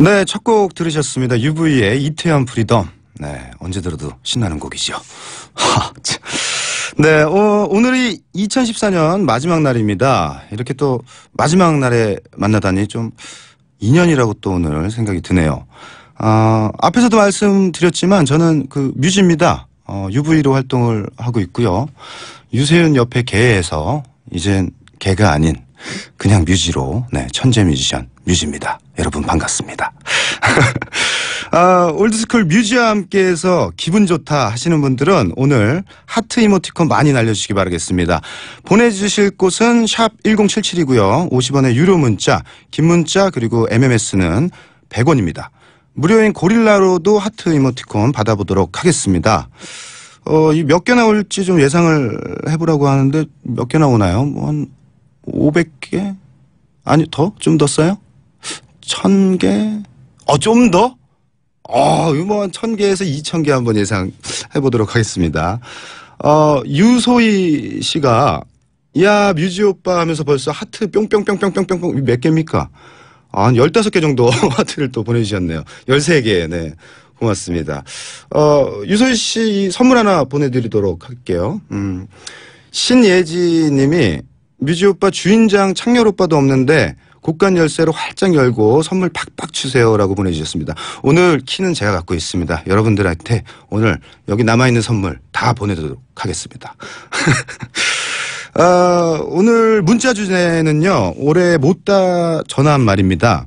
네, 첫 곡 들으셨습니다. UV의 이태원 프리덤. 네, 언제 들어도 신나는 곡이죠. 하, 참. 네, 어, 오늘이 2014년 마지막 날입니다. 이렇게 또 마지막 날에 만나다니 좀 인연이라고 또 오늘 생각이 드네요. 어, 앞에서도 말씀드렸지만 저는 그 뮤지입니다. 어, UV로 활동을 하고 있고요. 유세윤 옆에 개에서 이젠 개가 아닌 그냥 뮤지로 네, 천재 뮤지션 뮤지입니다. 여러분 반갑습니다. 아, 올드스쿨 뮤지와 함께해서 기분 좋다 하시는 분들은 오늘 하트 이모티콘 많이 날려주시기 바라겠습니다. 보내주실 곳은 샵 1077이고요. 50원의 유료 문자, 긴 문자 그리고 MMS는 100원입니다. 무료인 고릴라로도 하트 이모티콘 받아보도록 하겠습니다. 어, 이 몇 개 나올지 좀 예상을 해보라고 하는데 몇 개 나오나요? 뭐한 500개? 아니, 더? 좀 더 써요? 천 개? 어, 좀 더? 어, 아, 유머한 천 개에서 이천 개 한번 예상해 보도록 하겠습니다. 어, 유소희 씨가 야, 뮤지 오빠 하면서 벌써 하트 뿅뿅뿅뿅뿅뿅뿅 몇 개입니까? 아, 한 열다섯 개 정도 하트를 또 보내주셨네요. 열세 개, 네. 고맙습니다. 어, 유소희 씨 선물 하나 보내드리도록 할게요. 음. 신예지 님이 뮤지 오빠 주인장 창렬 오빠도 없는데 곳간 열쇠로 활짝 열고 선물 팍팍 주세요라고 보내주셨습니다. 오늘 키는 제가 갖고 있습니다. 여러분들한테 오늘 여기 남아있는 선물 다 보내도록 하겠습니다. 어, 오늘 문자 주제는요. 올해 못다 전화한 말입니다.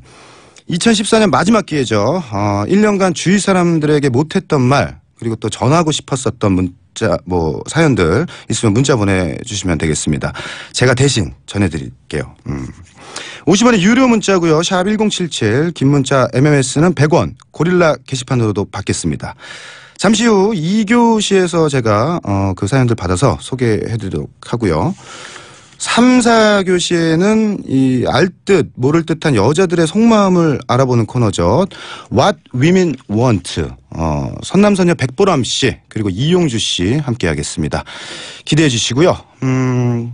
2014년 마지막 기회죠. 어, 1년간 주위 사람들에게 못했던 말 그리고 또 전하고 싶었었던 문, 문자 뭐 사연들 있으면 문자 보내주시면 되겠습니다. 제가 대신 전해드릴게요. 음. 50원의 유료 문자고요. 샵 1077, 긴 문자 MMS는 100원, 고릴라 게시판으로도 받겠습니다. 잠시 후 2교시에서 제가 어, 그 사연들 받아서 소개해드리도록 하고요. 3, 4교시에는 이 알 듯 모를 듯한 여자들의 속마음을 알아보는 코너죠. What Women Want 어, 선남선녀 백보람 씨 그리고 이용주 씨 함께하겠습니다. 기대해 주시고요. 음,